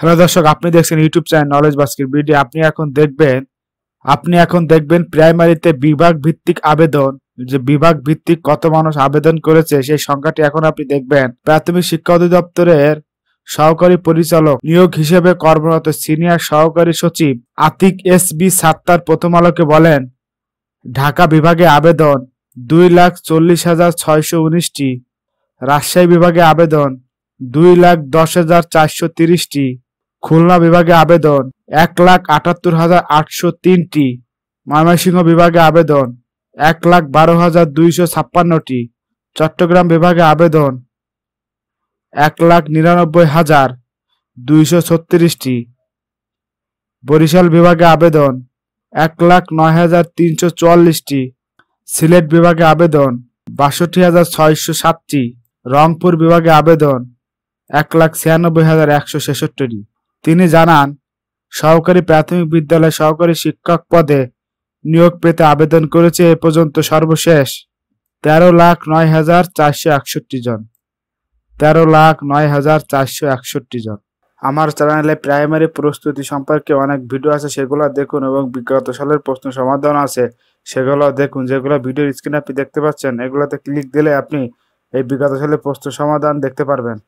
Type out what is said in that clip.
hello দর্শক আপনি দেখছেন YouTube channel knowledge basket video আপনি এখন দেখবেন আপনি এখন দেখবেন প্রাইমারিতে বিভাগ ভিত্তিক আবেদন যে বিভাগ ভিত্তিক কত মানুষ আবেদন করেছে সেই সংখ্যাটি এখন আপনি দেখবেন প্রাথমিক শিক্ষা অধিদপ্তরের সহকারী পরিচালক নিয়োগ হিসেবে কর্মরত সিনিয়র সহকারী সচিব আতিক এস বি সাত্তার প্রথম আলোকে বলেন ঢাকা বিভাগে আবেদন দুই লাখ চল্লিশ হাজার ছয়শো উনিশটি রাজশাহী বিভাগে আবেদন দুই লাখ দশ হাজার চারশো তিরিশটি খুলনা বিভাগে আবেদন এক লাখ আটাত্তর হাজার আটশো তিনটি ময়মনসিংহ বিভাগে আবেদন এক লাখ বারো হাজার দুইশো ছাপ্পান্নটি চট্টগ্রাম বিভাগে আবেদন এক লাখ নিরানব্বই হাজার দুইশো ছত্রিশটি বরিশাল বিভাগে আবেদন এক লাখ নয় হাজার তিনশো চুয়াল্লিশটি সিলেট বিভাগে আবেদন বাষট্টি হাজার ছয়শো সাতটি রংপুর বিভাগে আবেদন এক লাখ ছিয়ানব্বই হাজার একশো ছেষট্টি তিনি জানান সহকারী প্রাথমিক বিদ্যালয় সহকারী শিক্ষক পদে নিয়োগ পেতে আবেদন করেছে এ পর্যন্ত সর্বশেষ তেরো লাখ নয় হাজার চারশো একষট্টি জন তেরো লাখ নয় হাজার চারশো একষট্টি জন আমার চ্যানেলে প্রাইমারি প্রস্তুতি সম্পর্কে অনেক ভিডিও আছে সেগুলো দেখুন এবং বিগত সালের প্রশ্ন সমাধান আছে সেগুলো দেখুন যেগুলো ভিডিওর স্ক্রিনে আপনি দেখতে পাচ্ছেন এগুলোতে ক্লিক দিলে আপনি এই বিগত সালের প্রশ্ন সমাধান দেখতে পারবেন